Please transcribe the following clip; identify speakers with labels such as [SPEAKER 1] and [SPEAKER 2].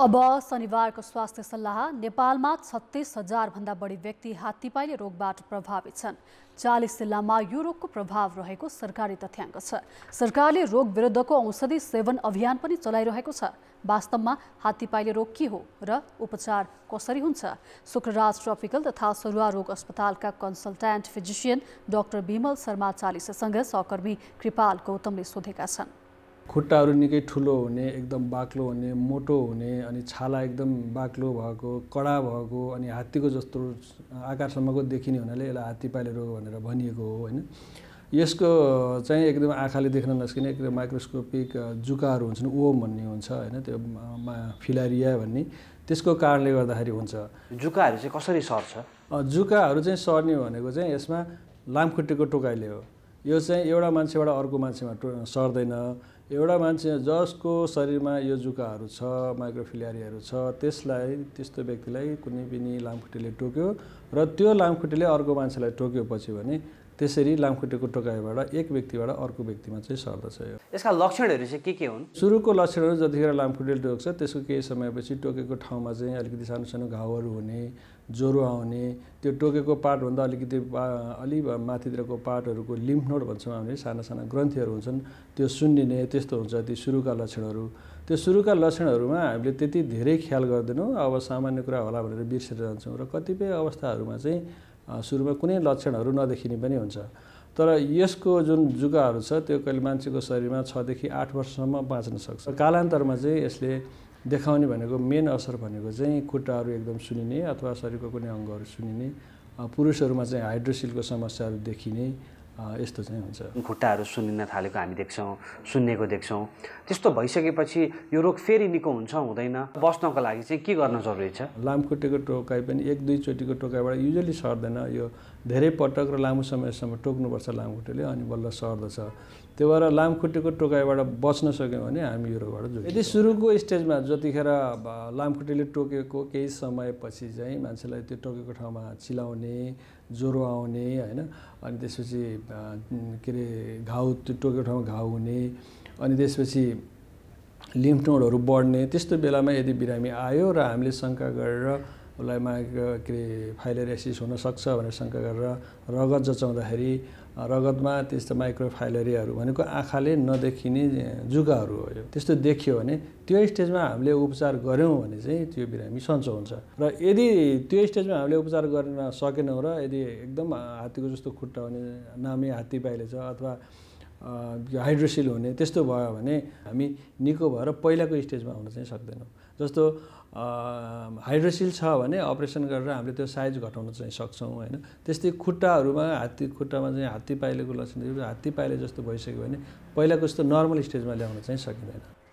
[SPEAKER 1] अब शनिबारको स्वास्थ्य सल्लाह नेपालमा छत्तिस हजारभन्दा बढी व्यक्ति हात्तीपाइले रोगबाट प्रभावित छन् चालिस जिल्लामा यो रोगको प्रभाव रहेको सरकारी तथ्याङ्क छ सरकारले रोग विरुद्धको औषधि सेवन अभियान पनि चलाइरहेको छ वास्तवमा हात्तीपाइले रोग के हो र उपचार कसरी हुन्छ शुक्रराज ट्रपिकल तथा सरुवा रोग अस्पतालका consultant physician doctor Bimal Sharma चालिससँग सहकर्मी कृपाल गौतमले सोधेका छन्
[SPEAKER 2] खुट्टाहरू निकै ठुलो हुने एकदम बाक्लो हुने मोटो हुने अनि छाला एकदम बाक्लो भएको कडा भएको अनि हात्तीको जस्तो आकारसम्मको देखिने हुनाले यसलाई हात्ती पाइले रोग भनेर भनिएको हो होइन यसको चाहिँ एकदम आँखाले देख्न नसकिने एकदम माइक्रोस्कोपिक जुकाहरू हुन्छन् ओम भन्ने हुन्छ होइन त्यो फिलारिया भन्ने त्यसको कारणले गर्दाखेरि हुन्छ जुकाहरू चाहिँ कसरी सर्छ जुकाहरू चाहिँ सर्ने भनेको चाहिँ यसमा लामखुट्टेको टोकाइले हो यो चाहिँ एउटा मान्छेबाट अर्को मान्छेमा टो सर्दैन एउटा मान्छे जसको शरीरमा यो जुकाहरू छ माइक्रोफिलियारीहरू छ त्यसलाई त्यस्तो व्यक्तिलाई कुनै पनि लामखुट्टेले टोक्यो र त्यो लामखुट्टेले अर्को मान्छेलाई टोक्यो पछि भने त्यसरी लामखुट्टेको टोकाइबाट एक व्यक्तिबाट अर्को व्यक्तिमा चाहिँ सर्दछ यो यसका लक्षणहरू चाहिँ के के हुन् सुरुको लक्षणहरू जतिखेर लामखुट्टेले टोक्छ त्यसको केही समयपछि टोकेको ठाउँमा चाहिँ अलिकति सानो सानो घाउहरू हुने ज्वरो आउने त्यो टोकेको पार्टभन्दा अलिकति अलि माथितिरको पार्टहरूको लिम्फ नोड भन्छौँ हामीले साना साना ग्रन्थीहरू हुन्छन् त्यो सुन्निने त्यस्तो हुन्छ ती सुरुका लक्षणहरू त्यो सुरुका लक्षणहरूमा हामीले त्यति धेरै ख्याल गर्दैनौँ अब सामान्य कुरा होला भनेर बिर्सेर जान्छौँ र कतिपय अवस्थाहरूमा चाहिँ सुरुमा कुनै लक्षणहरू नदेखिने पनि हुन्छ तर यसको जुन जुगाहरू छ त्यो कहिले मान्छेको शरीरमा छदेखि आठ वर्षसम्म बाँच्न सक्छ कालान्तरमा चाहिँ यसले देखाउने भनेको मेन असर भनेको चाहिँ खुट्टाहरू एकदम सुनिने अथवा शरीरको कुनै अङ्गहरू सुनिने पुरुषहरूमा चाहिँ हाइड्रोसिलको समस्याहरू देखिने यस्तो चाहिँ हुन्छ खुट्टाहरू सुनिन थालेको हामी देख्छौँ सुन्नेको देख्छौँ त्यस्तो भइसकेपछि यो रोग फेरि निको हुन्छ हुँदैन बस्नको लागि चाहिँ के गर्न जरुरी छ लामखुट्टेको टोकाइ पनि एक दुईचोटिको टोकाइबाट युजली सर्दैन यो धेरै पटक र लामो समयसम्म टोक्नुपर्छ लामखुट्टेले अनि बल्ल सर्दछ त्यो भएर लामखुट्टेको टोकाइबाट बच्न सक्यौँ भने हामी यो रोगबाट जो यदि सुरुको स्टेजमा जतिखेर लामखुट्टेले टोकेको केही समयपछि चाहिँ मान्छेलाई त्यो टोकेको ठाउँमा चिलाउने ज्वरो आउने होइन अनि त्यसपछि के अरे घाउ टोकेको ठाउँमा घाउ हुने अनि त्यसपछि लिम्फ नोडहरू बढ्ने त्यस्तो बेलामा यदि बिरामी आयो र हामीले शङ्का गरेर उसलाई मा के अरे फाइलेरियासिस हुनसक्छ भनेर शङ्का गरेर रगत जचाउँदाखेरि रगतमा त्यस्तो माइक्रोफाइलेरियाहरू भनेको आँखाले नदेखिने जुगाहरू हो यो त्यस्तो देखियो भने त्यो स्टेजमा हामीले उपचार गऱ्यौँ भने चाहिँ त्यो बिरामी सन्चो हुन्छ र यदि त्यो स्टेजमा हामीले उपचार गर्न सकेनौँ र यदि एकदम हात्तीको जस्तो खुट्टा हुने नामी हात्ती पाइले छ अथवा हाइड्रोसिल हुने त्यस्तो भयो भने हामी निको भएर पहिलाको स्टेजमा आउन चाहिँ सक्दैनौँ जस्तो हाइड्रोसिल छ भने अपरेसन गरेर हामीले त्यो साइज घटाउन चाहिँ सक्छौँ होइन त्यस्तै खुट्टाहरूमा हात्ती खुट्टामा चाहिँ हात्ती पाइलेको लक्षण हात्ती पाइले जस्तो भइसक्यो भने
[SPEAKER 1] पहिलाको जस्तो नर्मल स्टेजमा ल्याउन चाहिँ सकिँदैन